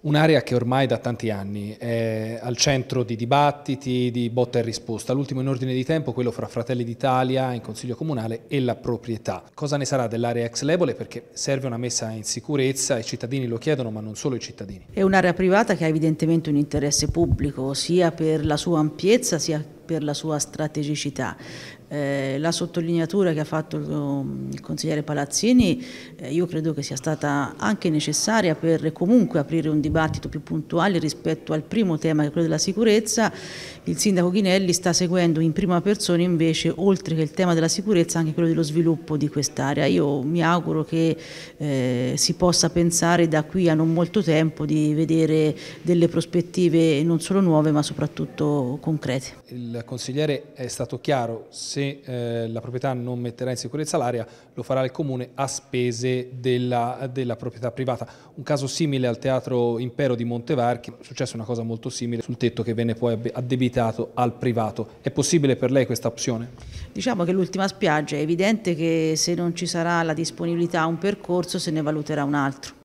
Un'area che ormai da tanti anni è al centro di dibattiti, di botta e risposta. L'ultimo in ordine di tempo, quello fra Fratelli d'Italia in Consiglio Comunale e la proprietà. Cosa ne sarà dell'area ex Lebole? Perché serve una messa in sicurezza, i cittadini lo chiedono, ma non solo i cittadini. È un'area privata che ha evidentemente un interesse pubblico, sia per la sua ampiezza, sia per la sua strategicità. Eh, la sottolineatura che ha fatto il, um, il consigliere Palazzini eh, io credo che sia stata anche necessaria per comunque aprire un dibattito più puntuale rispetto al primo tema che è quello della sicurezza. Il sindaco Ghinelli sta seguendo in prima persona invece oltre che il tema della sicurezza anche quello dello sviluppo di quest'area. Io mi auguro che eh, si possa pensare da qui a non molto tempo di vedere delle prospettive non solo nuove ma soprattutto concrete. Il consigliere è stato chiaro, se eh, la proprietà non metterà in sicurezza l'area lo farà il comune a spese della, della, proprietà privata. Un caso simile al Teatro Impero di Montevarchi, è successa una cosa molto simile sul tetto che venne poi addebitato al privato. È possibile per lei questa opzione? Diciamo che l'ultima spiaggia è evidente che se non ci sarà la disponibilità a un percorso se ne valuterà un altro.